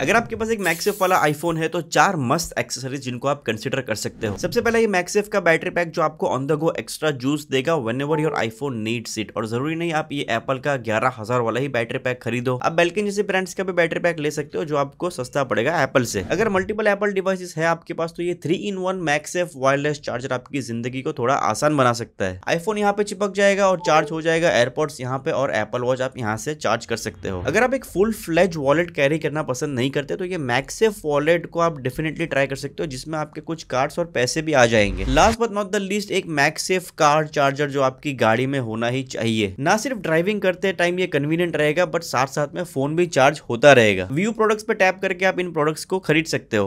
अगर आपके पास एक मैक्सेफ वाला आईफोन है तो चार मस्त एक्सेसरीज जिनको आप कंसिडर कर सकते हो सबसे पहले ये मैक्सेफ का बैटरी पैक जो आपको on the go extra juice देगा whenever your iPhone needs it और जरूरी नहीं आप ये एप्पल का ग्यारह हजार वाला ही बैटरी पैक खरीदो आप बेल्किन जैसे ब्रांड्स का भी बैटरी पैक ले सकते हो जो आपको सस्ता पड़ेगा एप्पल से अगर मल्टीपल एप्पल डिवाइसेस है आपके पास तो ये three in one MagSafe wireless charger आपकी जिंदगी को थोड़ा आसान बना सकता है आईफोन यहाँ पे चिपक जाएगा और चार्ज हो जाएगा एयरपोर्ट्स यहाँ पे और एप्पल वॉच आप यहाँ से चार्ज कर सकते हो अगर आप एक फुल फ्लेज वॉलेट कैरी करना पसंद नहीं नहीं करते तो ये मैक्सेफ वॉलेट को आप डेफिनेटली ट्राई कर सकते हो जिसमें आपके कुछ कार्ड्स और पैसे भी आ जाएंगे last but not the least एक मैक्सेफ कार्ड चार्जर जो आपकी गाड़ी में होना ही चाहिए ना सिर्फ ड्राइविंग करते टाइम ये कन्वीनियंट रहेगा बट साथ साथ में फोन भी चार्ज होता रहेगा व्यू प्रोडक्ट्स पे टैप करके आप इन प्रोडक्ट्स को खरीद सकते हो